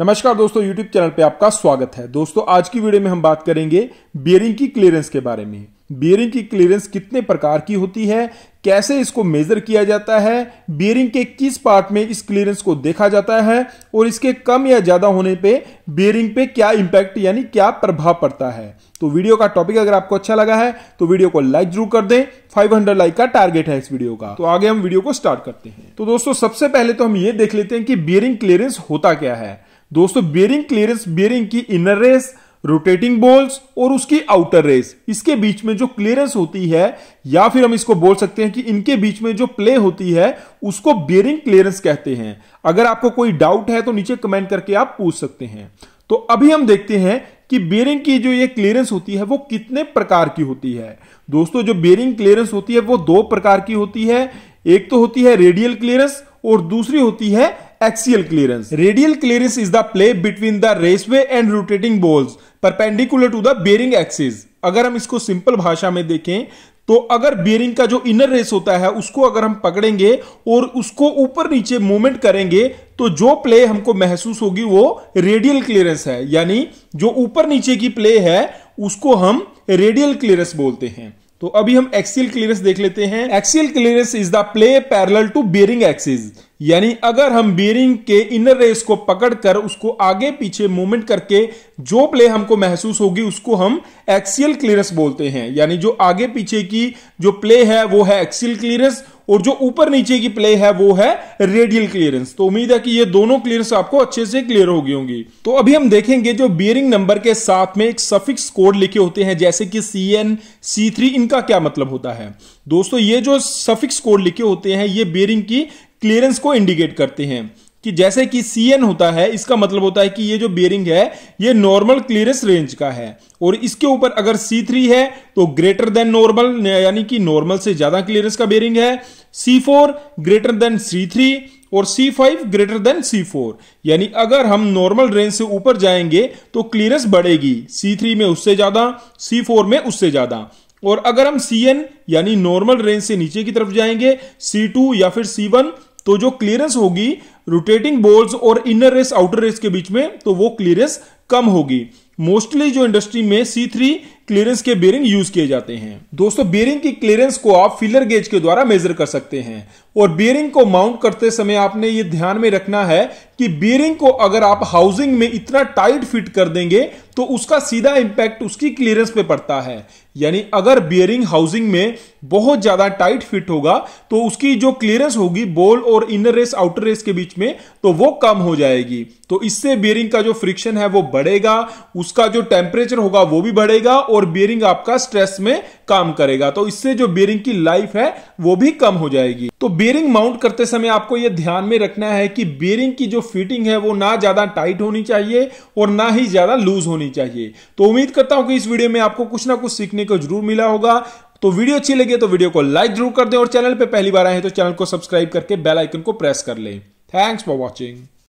नमस्कार दोस्तों YouTube channel पे आपका स्वागत है दोस्तों आज की वीडियो में हम बात करेंगे बियरिंग की क्लियरेंस के बारे में बियरिंग की क्लियरेंस कितने प्रकार की होती है कैसे इसको मेजर किया जाता है बियरिंग के किस पार्ट में इस क्लियरेंस को देखा जाता है और इसके कम या ज्यादा होने पे बियरिंग पे क्या इंपैक्ट यानी क्या प्रभाव पड़ता है तो वीडियो का टॉपिक अगर आपको अच्छा लगा है तो वीडियो को लाइक जरूर कर दें 500 लाइक का टारगेट है इस वीडियो का तो आगे हम वीडियो को स्टार्ट करते हैं तो दोस्तों सबसे पहले तो हम ये देख लेते हैं कि बियरिंग क्लियरेंस होता क्या है दोस्तों बेरिंग क्लियरेंस बेरिंग की इनर रेस रोटेटिंग बोल्स और उसकी आउटर रेस इसके बीच में जो क्लियरेंस होती है या फिर हम इसको बोल सकते हैं कि इनके बीच में जो प्ले होती है उसको बेरिंग क्लियरेंस कहते हैं अगर आपको कोई डाउट है तो नीचे कमेंट करके आप पूछ सकते हैं तो अभी हम देखते हैं कि बेरिंग की जो ये क्लियरेंस होती है वो कितने प्रकार की होती है दोस्तों जो बेरिंग क्लियरेंस होती है वो दो प्रकार की होती है एक तो होती है रेडियल क्लियरेंस और दूसरी होती है axial clearance Radial clearance is the play between the raceway and rotating balls perpendicular to the bearing axis अगर हम इसको सिंपल भाषा में देखें तो अगर बियरिंग का जो इनर रेस होता है उसको अगर हम पकड़ेंगे और उसको ऊपर नीचे मूवमेंट करेंगे तो जो प्ले हमको महसूस होगी वो रेडियल क्लियरेंस है यानी जो ऊपर नीचे की प्ले है उसको हम रेडियल क्लियरेंस बोलते हैं तो अभी हम एक्सियल क्लियरेंस देख लेते हैं axial clearance is the play parallel to bearing axis यानी अगर हम बियरिंग के इनर रेस को पकड़कर उसको आगे पीछे मूवमेंट करके जो प्ले हमको महसूस होगी उसको हम एक्सियल क्लियरेंस बोलते हैं यानी जो आगे पीछे की जो प्ले है वो है एक्सियल क्लियरेंस और जो ऊपर नीचे की प्ले है वो है रेडियल क्लियरेंस तो उम्मीद है कि ये दोनों क्लियरेंस आपको अच्छे से क्लियर होगी होंगी तो अभी हम देखेंगे जो बियरिंग नंबर के साथ में एक सफिक्स कोड लिखे होते हैं जैसे कि सी एन सी थ्री इनका क्या मतलब होता है दोस्तों ये जो सफिक्स कोड लिखे होते हैं ये बियरिंग की क्लियरेंस को इंडिकेट करते हैं कि जैसे कि सी एन होता है इसका मतलब होता है कि ये जो बियरिंग है ये नॉर्मल क्लियरेंस रेंज का है और इसके ऊपर अगर सी थ्री है तो ग्रेटर देन नॉर्मल यानी कि नॉर्मल से ज्यादा क्लियरेंस का बियरिंग है C four greater than C three और C5 ग्रेटर देन फोर यानी अगर हम नॉर्मल रेंज से ऊपर जाएंगे तो क्लियरेंस बढ़ेगी C3 में उससे ज़्यादा C4 में उससे ज़्यादा और अगर हम Cn यानी नॉर्मल रेंज से नीचे की तरफ जाएंगे C2 या फिर C1 तो जो क्लियरेंस होगी रोटेटिंग बोल्स और इनर रेस आउटर रेस के बीच में तो वो क्लियरेंस कम होगी मोस्टली जो इंडस्ट्री में सी थ्री क्लियरेंस के बेरिंग यूज किए जाते हैं दोस्तों बेरिंग की क्लियरेंस को आप फिलर गेज के द्वारा मेजर कर सकते हैं और बेरिंग को माउंट करते समय आपने ये ध्यान में रखना है कि बेरिंग को अगर आप हाउसिंग में इतना टाइट फिट कर देंगे तो उसका सीधा इंपैक्ट उसकी क्लियरेंस पे पड़ता है यानी अगर बियरिंग हाउसिंग में बहुत ज़्यादा टाइट फिट होगा तो उसकी जो क्लियरेंस होगी बॉल और इनर रेस आउटर रेस के बीच में तो वो कम हो जाएगी तो इससे बियरिंग का जो फ्रिक्शन है वो बढ़ेगा उसका जो टेम्परेचर होगा वो भी बढ़ेगा और और बियरिंग आपका स्ट्रेस में काम करेगा तो इससे जो बियरिंग की लाइफ है वो भी कम हो जाएगी तो बियरिंग माउंट करते समय आपको ये ध्यान में रखना है कि बियरिंग की जो फिटिंग है वो ना ज्यादा टाइट होनी चाहिए और ना ही ज्यादा लूज होनी चाहिए तो उम्मीद करता हूं कि इस वीडियो में आपको कुछ ना कुछ सीखने को जरूर मिला होगा तो वीडियो अच्छी लगी तो वीडियो को लाइक जरूर कर दें और चैनल पर पहली बार आए तो चैनल को सब्सक्राइब करके बेलाइकन को प्रेस कर लें थैंक्स फॉर वॉचिंग